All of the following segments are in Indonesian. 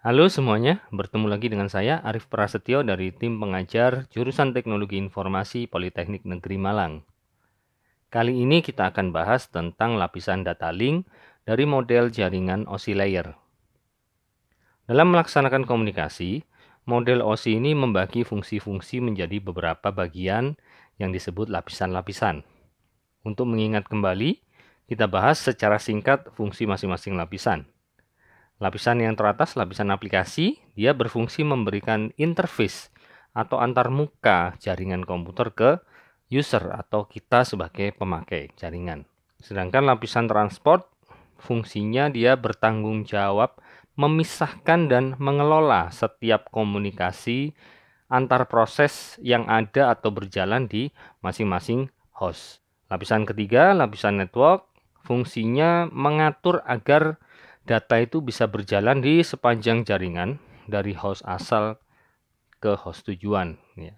Halo semuanya, bertemu lagi dengan saya Arif Prasetyo dari tim pengajar jurusan Teknologi Informasi Politeknik Negeri Malang. Kali ini kita akan bahas tentang lapisan data link dari model jaringan OSI layer. Dalam melaksanakan komunikasi, model OSI ini membagi fungsi-fungsi menjadi beberapa bagian yang disebut lapisan-lapisan. Untuk mengingat kembali, kita bahas secara singkat fungsi masing-masing lapisan. Lapisan yang teratas, lapisan aplikasi, dia berfungsi memberikan interface atau antarmuka jaringan komputer ke user atau kita sebagai pemakai jaringan. Sedangkan lapisan transport, fungsinya dia bertanggung jawab memisahkan dan mengelola setiap komunikasi antar proses yang ada atau berjalan di masing-masing host. Lapisan ketiga, lapisan network, fungsinya mengatur agar data itu bisa berjalan di sepanjang jaringan dari host asal ke host tujuan. Ya.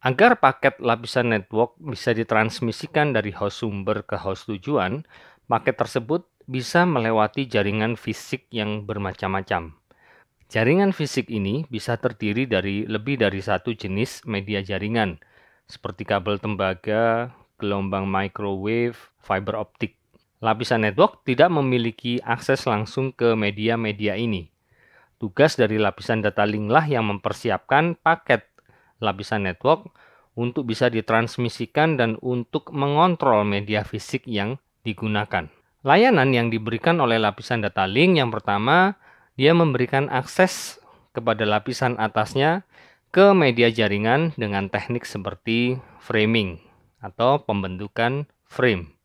Agar paket lapisan network bisa ditransmisikan dari host sumber ke host tujuan, paket tersebut bisa melewati jaringan fisik yang bermacam-macam. Jaringan fisik ini bisa terdiri dari lebih dari satu jenis media jaringan, seperti kabel tembaga, gelombang microwave, fiber optik. Lapisan network tidak memiliki akses langsung ke media-media ini. Tugas dari lapisan data link lah yang mempersiapkan paket lapisan network untuk bisa ditransmisikan dan untuk mengontrol media fisik yang digunakan. Layanan yang diberikan oleh lapisan data link yang pertama, dia memberikan akses kepada lapisan atasnya ke media jaringan dengan teknik seperti framing atau pembentukan frame.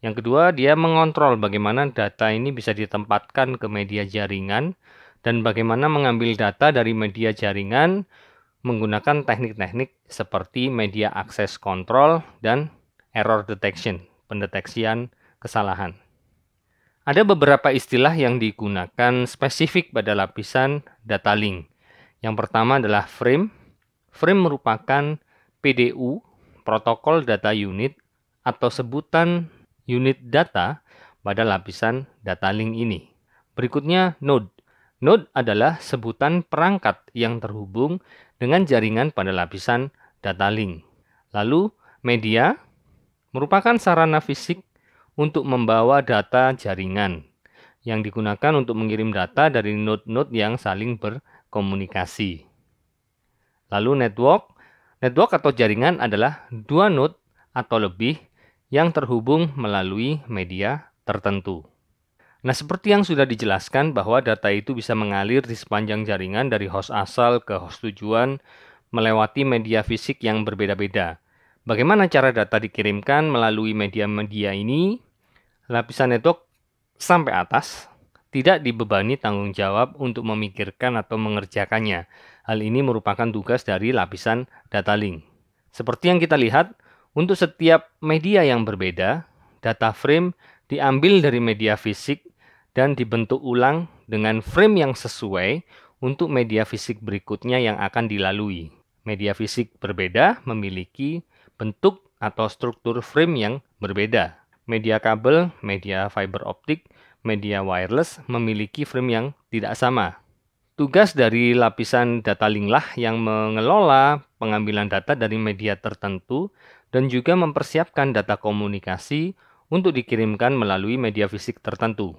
Yang kedua, dia mengontrol bagaimana data ini bisa ditempatkan ke media jaringan dan bagaimana mengambil data dari media jaringan menggunakan teknik-teknik seperti media akses kontrol dan error detection, pendeteksian kesalahan. Ada beberapa istilah yang digunakan spesifik pada lapisan data link. Yang pertama adalah frame. Frame merupakan PDU, protokol data unit, atau sebutan unit data pada lapisan data link ini. Berikutnya node. Node adalah sebutan perangkat yang terhubung dengan jaringan pada lapisan data link. Lalu media merupakan sarana fisik untuk membawa data jaringan yang digunakan untuk mengirim data dari node-node yang saling berkomunikasi. Lalu network, network atau jaringan adalah dua node atau lebih yang terhubung melalui media tertentu. Nah, seperti yang sudah dijelaskan bahwa data itu bisa mengalir di sepanjang jaringan dari host asal ke host tujuan melewati media fisik yang berbeda-beda. Bagaimana cara data dikirimkan melalui media-media ini? Lapisan network sampai atas tidak dibebani tanggung jawab untuk memikirkan atau mengerjakannya. Hal ini merupakan tugas dari lapisan data link. Seperti yang kita lihat, untuk setiap media yang berbeda, data frame diambil dari media fisik dan dibentuk ulang dengan frame yang sesuai untuk media fisik berikutnya yang akan dilalui. Media fisik berbeda memiliki bentuk atau struktur frame yang berbeda. Media kabel, media fiber optik, media wireless memiliki frame yang tidak sama. Tugas dari lapisan data link lah yang mengelola pengambilan data dari media tertentu dan juga mempersiapkan data komunikasi untuk dikirimkan melalui media fisik tertentu.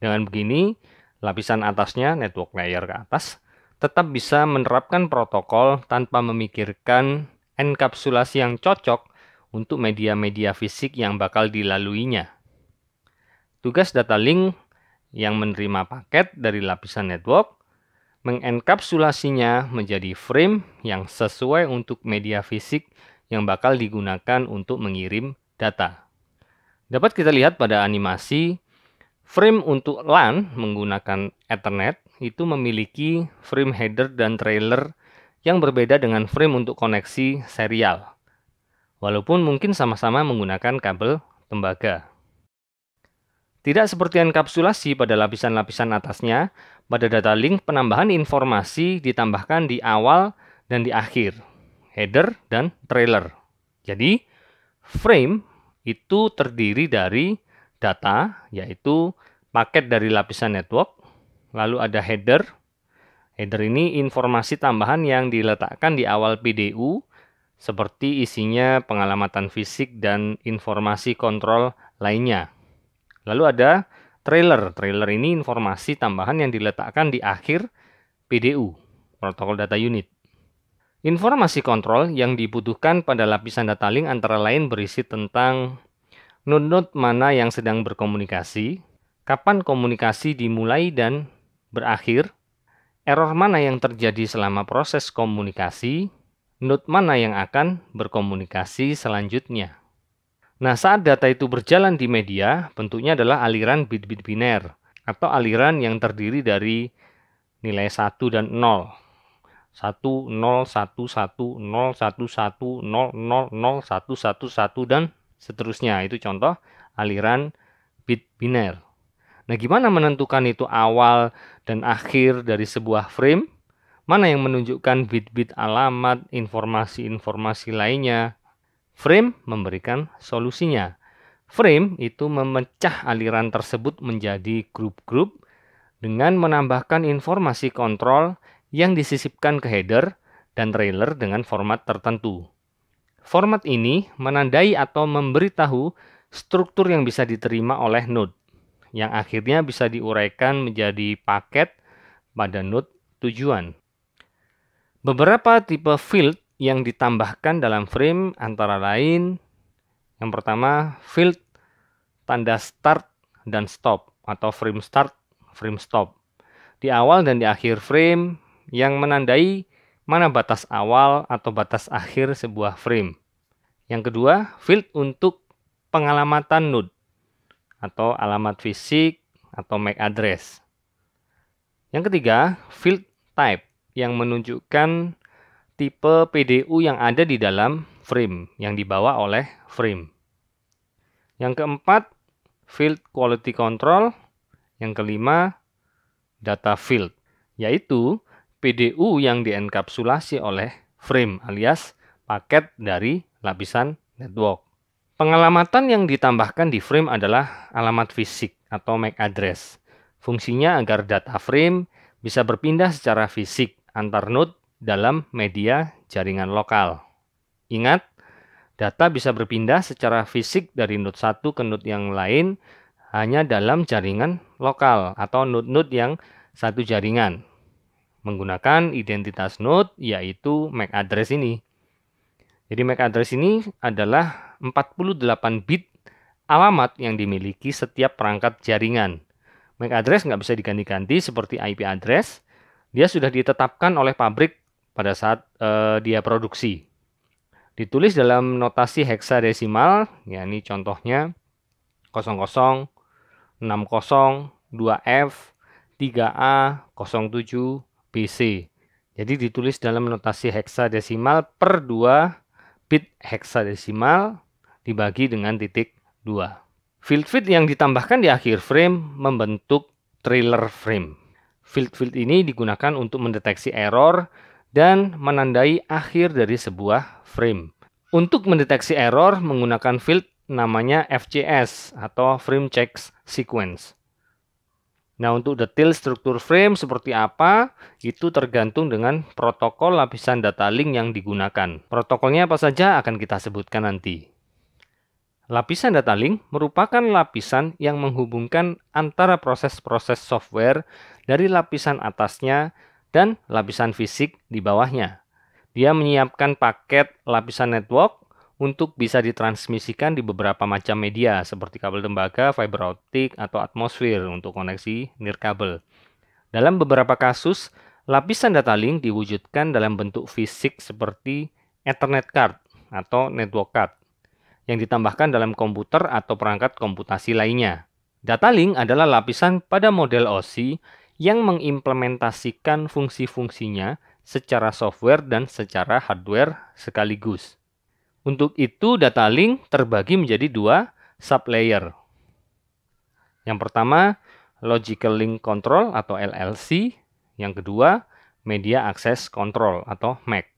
Dengan begini, lapisan atasnya network layer ke atas tetap bisa menerapkan protokol tanpa memikirkan enkapsulasi yang cocok untuk media-media fisik yang bakal dilaluinya. Tugas data link yang menerima paket dari lapisan network mengenkapsulasinya menjadi frame yang sesuai untuk media fisik yang bakal digunakan untuk mengirim data. Dapat kita lihat pada animasi, frame untuk LAN menggunakan Ethernet itu memiliki frame header dan trailer yang berbeda dengan frame untuk koneksi serial. Walaupun mungkin sama-sama menggunakan kabel tembaga. Tidak seperti enkapsulasi pada lapisan-lapisan atasnya, pada data link penambahan informasi ditambahkan di awal dan di akhir header, dan trailer. Jadi, frame itu terdiri dari data, yaitu paket dari lapisan network, lalu ada header. Header ini informasi tambahan yang diletakkan di awal PDU, seperti isinya pengalamatan fisik dan informasi kontrol lainnya. Lalu ada trailer. Trailer ini informasi tambahan yang diletakkan di akhir PDU, protokol data unit. Informasi kontrol yang dibutuhkan pada lapisan data link antara lain berisi tentang node-node mana yang sedang berkomunikasi, kapan komunikasi dimulai dan berakhir, error mana yang terjadi selama proses komunikasi, node mana yang akan berkomunikasi selanjutnya. Nah, saat data itu berjalan di media, bentuknya adalah aliran bit-bit biner atau aliran yang terdiri dari nilai 1 dan 0 satu dan seterusnya. Itu contoh aliran bit biner. Nah, gimana menentukan itu awal dan akhir dari sebuah frame? Mana yang menunjukkan bit-bit alamat, informasi-informasi lainnya? Frame memberikan solusinya. Frame itu memecah aliran tersebut menjadi grup-grup dengan menambahkan informasi kontrol yang disisipkan ke header dan trailer dengan format tertentu. Format ini menandai atau memberitahu struktur yang bisa diterima oleh node, yang akhirnya bisa diuraikan menjadi paket pada node tujuan. Beberapa tipe field yang ditambahkan dalam frame antara lain yang pertama field tanda start dan stop atau frame start, frame stop. Di awal dan di akhir frame yang menandai mana batas awal atau batas akhir sebuah frame. Yang kedua, field untuk pengalamatan node atau alamat fisik atau MAC address. Yang ketiga, field type yang menunjukkan tipe PDU yang ada di dalam frame yang dibawa oleh frame. Yang keempat, field quality control. Yang kelima, data field, yaitu PDU yang dienkapsulasi oleh frame alias paket dari lapisan network. Pengalamatan yang ditambahkan di frame adalah alamat fisik atau MAC address. Fungsinya agar data frame bisa berpindah secara fisik antar node dalam media jaringan lokal. Ingat, data bisa berpindah secara fisik dari node satu ke node yang lain hanya dalam jaringan lokal atau node-node yang satu jaringan menggunakan identitas node yaitu MAC address ini. Jadi MAC address ini adalah 48 bit alamat yang dimiliki setiap perangkat jaringan. MAC address nggak bisa diganti-ganti seperti IP address. Dia sudah ditetapkan oleh pabrik pada saat uh, dia produksi. Ditulis dalam notasi heksadesimal, ya ini contohnya 00602 f 3A, 07, BC. Jadi ditulis dalam notasi heksadesimal per 2 bit heksadesimal dibagi dengan titik 2. Field-field yang ditambahkan di akhir frame membentuk trailer frame. Field-field ini digunakan untuk mendeteksi error dan menandai akhir dari sebuah frame. Untuk mendeteksi error menggunakan field namanya FCS atau frame checks sequence. Nah, untuk detail struktur frame seperti apa, itu tergantung dengan protokol lapisan data link yang digunakan. Protokolnya apa saja akan kita sebutkan nanti. Lapisan data link merupakan lapisan yang menghubungkan antara proses-proses software dari lapisan atasnya dan lapisan fisik di bawahnya. Dia menyiapkan paket lapisan network untuk bisa ditransmisikan di beberapa macam media seperti kabel tembaga, fiber optik, atau atmosfer untuk koneksi nirkabel. Dalam beberapa kasus, lapisan data link diwujudkan dalam bentuk fisik seperti Ethernet card atau network card yang ditambahkan dalam komputer atau perangkat komputasi lainnya. Data link adalah lapisan pada model OSI yang mengimplementasikan fungsi-fungsinya secara software dan secara hardware sekaligus. Untuk itu data link terbagi menjadi dua sublayer. Yang pertama, Logical Link Control atau LLC. Yang kedua, Media Access Control atau MAC.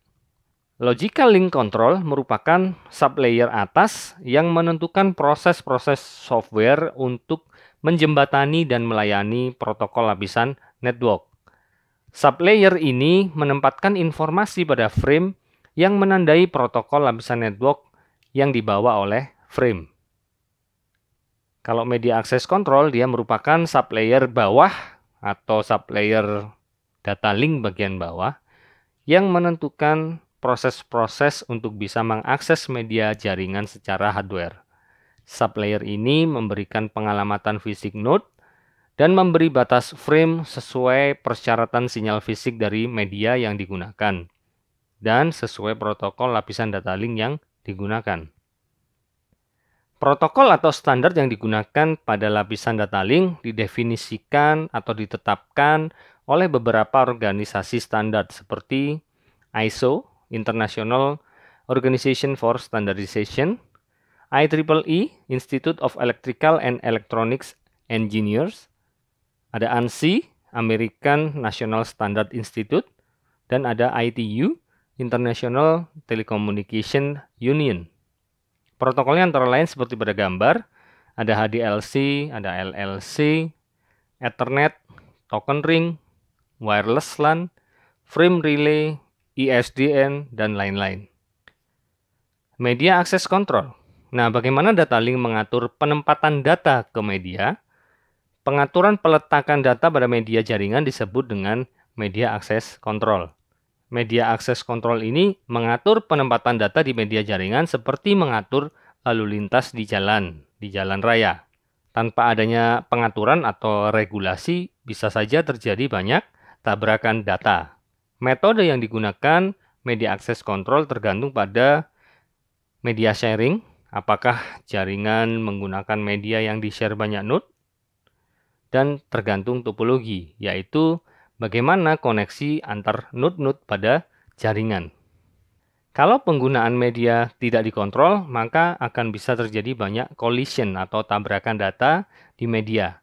Logical Link Control merupakan sublayer atas yang menentukan proses-proses software untuk menjembatani dan melayani protokol lapisan network. Sublayer ini menempatkan informasi pada frame yang menandai protokol lapisan network yang dibawa oleh frame. Kalau media access control dia merupakan sublayer bawah atau sublayer data link bagian bawah yang menentukan proses-proses untuk bisa mengakses media jaringan secara hardware. Sublayer ini memberikan pengalamatan fisik node dan memberi batas frame sesuai persyaratan sinyal fisik dari media yang digunakan dan sesuai protokol lapisan data link yang digunakan. Protokol atau standar yang digunakan pada lapisan data link didefinisikan atau ditetapkan oleh beberapa organisasi standar seperti ISO, International Organization for Standardization, IEEE, e, Institute of Electrical and Electronics Engineers, ada ANSI, American National Standard Institute, dan ada ITU, International Telecommunication Union. Protokolnya antara lain seperti pada gambar, ada HDLC, ada LLC, Ethernet, Token Ring, Wireless LAN, Frame Relay, ISDN, dan lain-lain. Media Access Control. Nah, bagaimana data link mengatur penempatan data ke media? Pengaturan peletakan data pada media jaringan disebut dengan Media Access Control. Media akses kontrol ini mengatur penempatan data di media jaringan seperti mengatur lalu lintas di jalan, di jalan raya. Tanpa adanya pengaturan atau regulasi, bisa saja terjadi banyak tabrakan data. Metode yang digunakan media akses kontrol tergantung pada media sharing, apakah jaringan menggunakan media yang di-share banyak node, dan tergantung topologi, yaitu bagaimana koneksi antar node-node pada jaringan. Kalau penggunaan media tidak dikontrol, maka akan bisa terjadi banyak collision atau tabrakan data di media.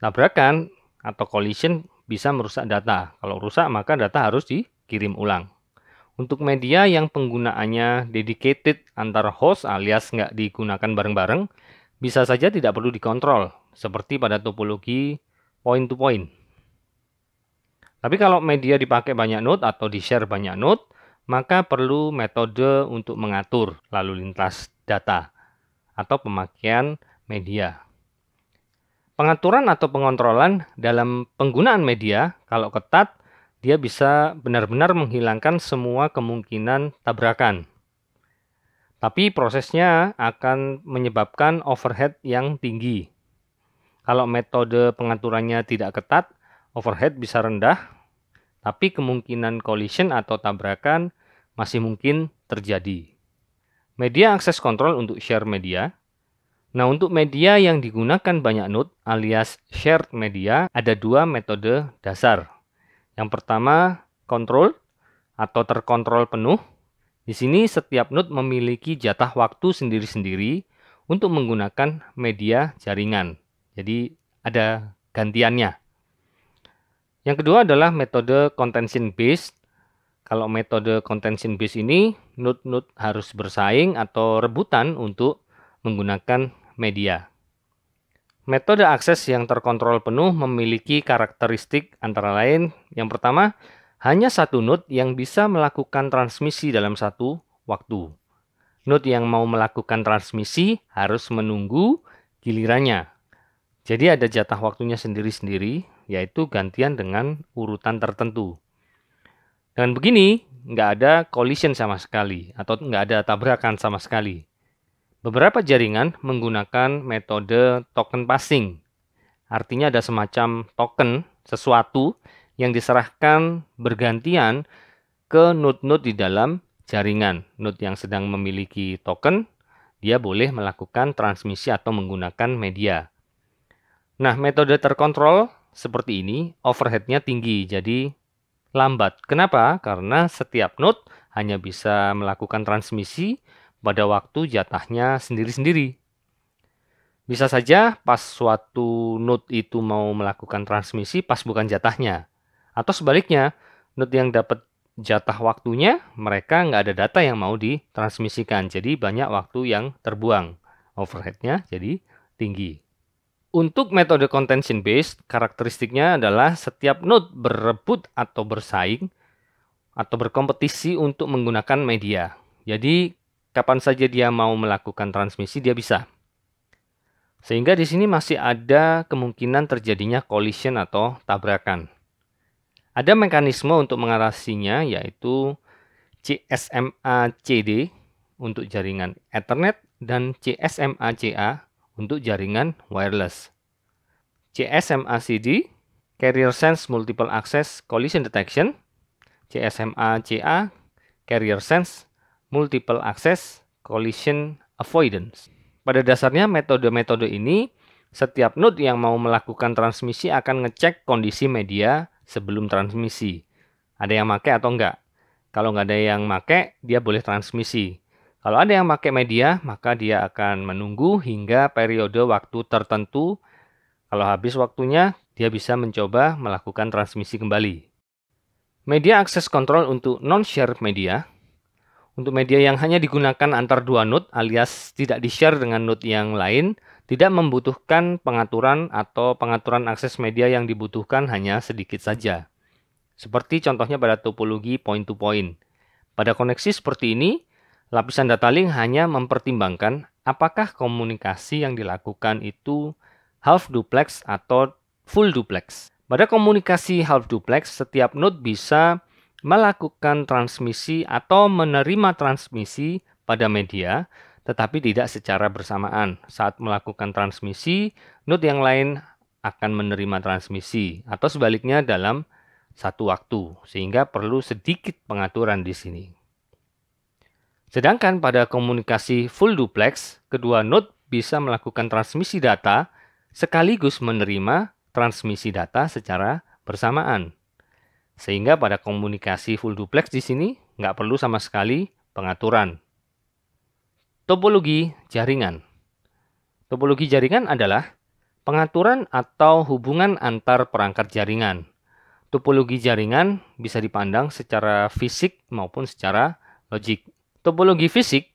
Tabrakan atau collision bisa merusak data. Kalau rusak, maka data harus dikirim ulang. Untuk media yang penggunaannya dedicated antar host alias nggak digunakan bareng-bareng, bisa saja tidak perlu dikontrol, seperti pada topologi point-to-point. -point. Tapi kalau media dipakai banyak node atau di-share banyak node, maka perlu metode untuk mengatur lalu lintas data atau pemakaian media. Pengaturan atau pengontrolan dalam penggunaan media, kalau ketat, dia bisa benar-benar menghilangkan semua kemungkinan tabrakan. Tapi prosesnya akan menyebabkan overhead yang tinggi. Kalau metode pengaturannya tidak ketat, overhead bisa rendah, tapi kemungkinan collision atau tabrakan masih mungkin terjadi. Media akses kontrol untuk share media. Nah, untuk media yang digunakan banyak node alias shared media, ada dua metode dasar. Yang pertama, kontrol atau terkontrol penuh. Di sini setiap node memiliki jatah waktu sendiri-sendiri untuk menggunakan media jaringan. Jadi ada gantiannya. Yang kedua adalah metode contention based. Kalau metode contention based ini, node-node harus bersaing atau rebutan untuk menggunakan media. Metode akses yang terkontrol penuh memiliki karakteristik antara lain yang pertama, hanya satu node yang bisa melakukan transmisi dalam satu waktu. Node yang mau melakukan transmisi harus menunggu gilirannya. Jadi ada jatah waktunya sendiri-sendiri yaitu gantian dengan urutan tertentu. Dengan begini, nggak ada collision sama sekali atau nggak ada tabrakan sama sekali. Beberapa jaringan menggunakan metode token passing. Artinya ada semacam token sesuatu yang diserahkan bergantian ke node-node di dalam jaringan. Node yang sedang memiliki token, dia boleh melakukan transmisi atau menggunakan media. Nah, metode terkontrol seperti ini, overheadnya tinggi, jadi lambat. Kenapa? Karena setiap node hanya bisa melakukan transmisi pada waktu jatahnya sendiri-sendiri. Bisa saja pas suatu node itu mau melakukan transmisi pas bukan jatahnya. Atau sebaliknya, node yang dapat jatah waktunya, mereka nggak ada data yang mau ditransmisikan. Jadi banyak waktu yang terbuang. Overheadnya jadi tinggi. Untuk metode contention based, karakteristiknya adalah setiap node berebut atau bersaing atau berkompetisi untuk menggunakan media. Jadi kapan saja dia mau melakukan transmisi dia bisa. Sehingga di sini masih ada kemungkinan terjadinya collision atau tabrakan. Ada mekanisme untuk mengatasinya yaitu CSMA-CD untuk jaringan Ethernet dan CSMA-CA untuk jaringan wireless. CSMA-CD, Carrier Sense Multiple Access Collision Detection, CSMA-CA, Carrier Sense Multiple Access Collision Avoidance. Pada dasarnya metode-metode ini, setiap node yang mau melakukan transmisi akan ngecek kondisi media sebelum transmisi. Ada yang make atau enggak. Kalau nggak ada yang make, dia boleh transmisi. Kalau ada yang pakai media, maka dia akan menunggu hingga periode waktu tertentu. Kalau habis waktunya, dia bisa mencoba melakukan transmisi kembali. Media akses kontrol untuk non-share media. Untuk media yang hanya digunakan antar dua node alias tidak di-share dengan node yang lain, tidak membutuhkan pengaturan atau pengaturan akses media yang dibutuhkan hanya sedikit saja. Seperti contohnya pada topologi point to -point. Pada koneksi seperti ini, Lapisan data link hanya mempertimbangkan apakah komunikasi yang dilakukan itu half duplex atau full duplex. Pada komunikasi half duplex, setiap node bisa melakukan transmisi atau menerima transmisi pada media, tetapi tidak secara bersamaan. Saat melakukan transmisi, node yang lain akan menerima transmisi atau sebaliknya dalam satu waktu, sehingga perlu sedikit pengaturan di sini. Sedangkan pada komunikasi full duplex, kedua node bisa melakukan transmisi data sekaligus menerima transmisi data secara bersamaan. Sehingga pada komunikasi full duplex di sini nggak perlu sama sekali pengaturan. Topologi jaringan Topologi jaringan adalah pengaturan atau hubungan antar perangkat jaringan. Topologi jaringan bisa dipandang secara fisik maupun secara logik. Topologi fisik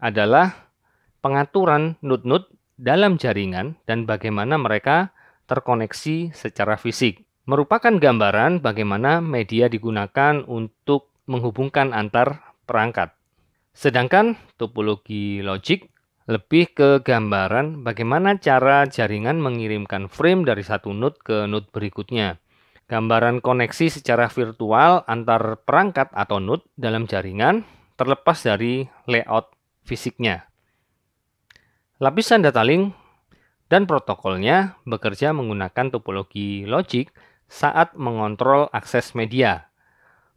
adalah pengaturan nut-nut dalam jaringan dan bagaimana mereka terkoneksi secara fisik. Merupakan gambaran bagaimana media digunakan untuk menghubungkan antar perangkat. Sedangkan topologi logik lebih ke gambaran bagaimana cara jaringan mengirimkan frame dari satu node ke node berikutnya. Gambaran koneksi secara virtual antar perangkat atau node dalam jaringan terlepas dari layout fisiknya. Lapisan data link dan protokolnya bekerja menggunakan topologi logik saat mengontrol akses media.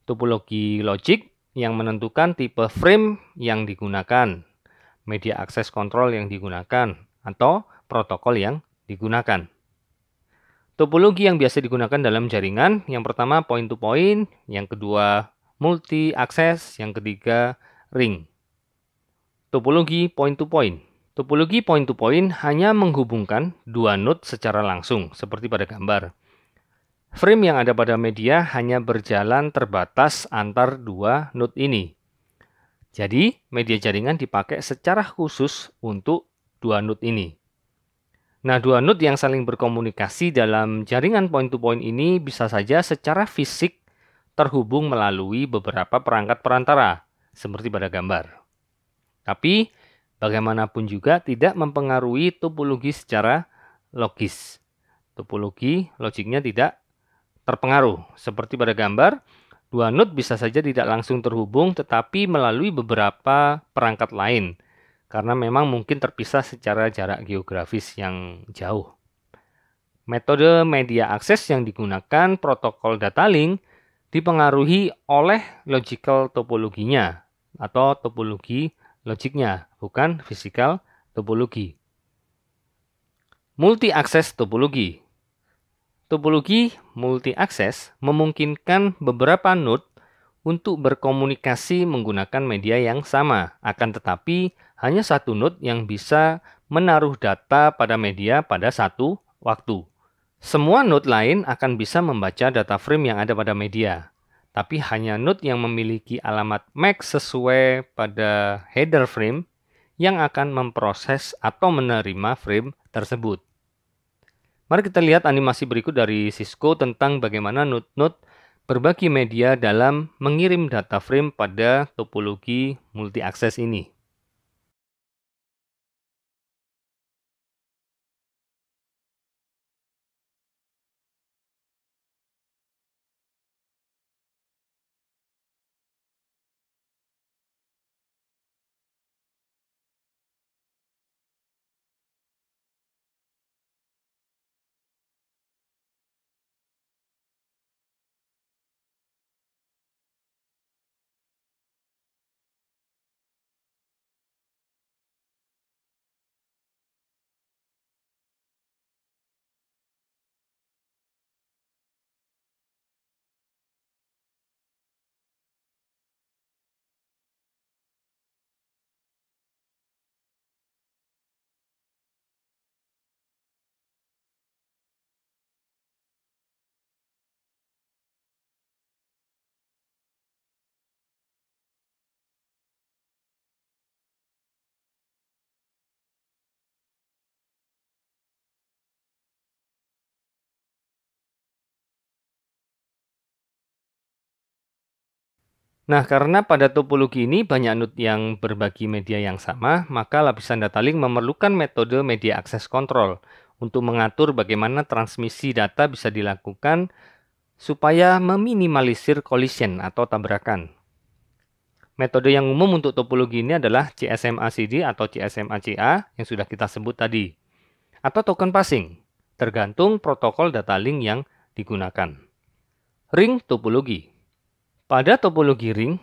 Topologi logik yang menentukan tipe frame yang digunakan, media akses kontrol yang digunakan, atau protokol yang digunakan. Topologi yang biasa digunakan dalam jaringan, yang pertama point to point, yang kedua multi akses, yang ketiga ring. Topologi point to point. Topologi point to point hanya menghubungkan dua node secara langsung seperti pada gambar. Frame yang ada pada media hanya berjalan terbatas antar dua node ini. Jadi, media jaringan dipakai secara khusus untuk dua node ini. Nah, dua node yang saling berkomunikasi dalam jaringan point-to-point ini bisa saja secara fisik terhubung melalui beberapa perangkat perantara, seperti pada gambar. Tapi, bagaimanapun juga tidak mempengaruhi topologi secara logis. Topologi logiknya tidak terpengaruh. Seperti pada gambar, dua node bisa saja tidak langsung terhubung tetapi melalui beberapa perangkat lain karena memang mungkin terpisah secara jarak geografis yang jauh. Metode media akses yang digunakan protokol data link dipengaruhi oleh logical topologinya atau topologi logiknya, bukan physical topologi. Multi-akses topologi Topologi multi-akses memungkinkan beberapa node untuk berkomunikasi menggunakan media yang sama, akan tetapi hanya satu node yang bisa menaruh data pada media pada satu waktu. Semua node lain akan bisa membaca data frame yang ada pada media, tapi hanya node yang memiliki alamat MAC sesuai pada header frame yang akan memproses atau menerima frame tersebut. Mari kita lihat animasi berikut dari Cisco tentang bagaimana node-node berbagi media dalam mengirim data frame pada topologi multi-akses ini. Nah, karena pada topologi ini banyak node yang berbagi media yang sama, maka lapisan data link memerlukan metode media akses kontrol untuk mengatur bagaimana transmisi data bisa dilakukan supaya meminimalisir collision atau tabrakan. Metode yang umum untuk topologi ini adalah CSMACD atau CSMACA yang sudah kita sebut tadi, atau token passing, tergantung protokol data link yang digunakan. Ring topologi pada topologi ring,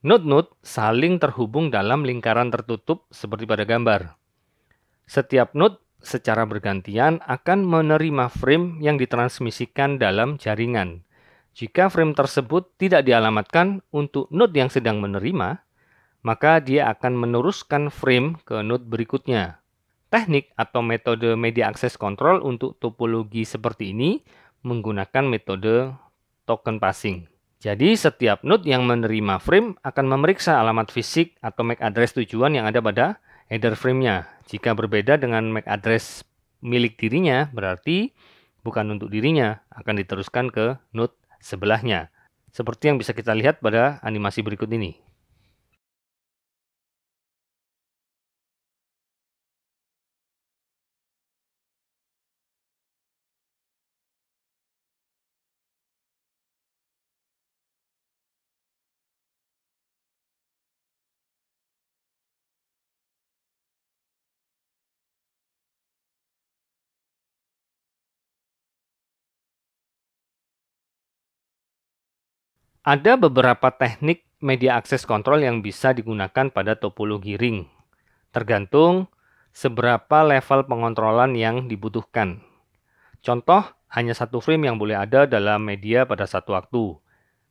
node-node saling terhubung dalam lingkaran tertutup seperti pada gambar. Setiap node secara bergantian akan menerima frame yang ditransmisikan dalam jaringan. Jika frame tersebut tidak dialamatkan untuk node yang sedang menerima, maka dia akan meneruskan frame ke node berikutnya. Teknik atau metode media access control untuk topologi seperti ini menggunakan metode token passing. Jadi setiap node yang menerima frame akan memeriksa alamat fisik atau MAC address tujuan yang ada pada header framenya. Jika berbeda dengan MAC address milik dirinya, berarti bukan untuk dirinya, akan diteruskan ke node sebelahnya. Seperti yang bisa kita lihat pada animasi berikut ini. Ada beberapa teknik media akses kontrol yang bisa digunakan pada topologi ring, tergantung seberapa level pengontrolan yang dibutuhkan. Contoh, hanya satu frame yang boleh ada dalam media pada satu waktu.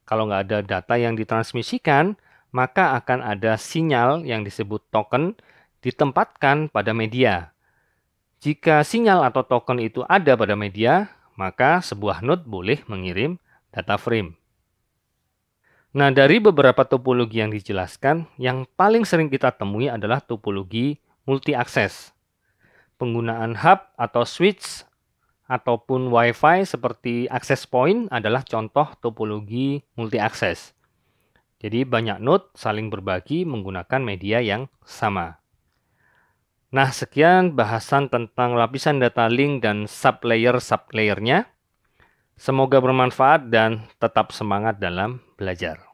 Kalau nggak ada data yang ditransmisikan, maka akan ada sinyal yang disebut token ditempatkan pada media. Jika sinyal atau token itu ada pada media, maka sebuah node boleh mengirim data frame. Nah, dari beberapa topologi yang dijelaskan, yang paling sering kita temui adalah topologi multiakses Penggunaan hub atau switch ataupun wifi seperti access point adalah contoh topologi multiakses Jadi banyak node saling berbagi menggunakan media yang sama. Nah, sekian bahasan tentang lapisan data link dan sublayer-sublayernya. Semoga bermanfaat dan tetap semangat dalam belajar.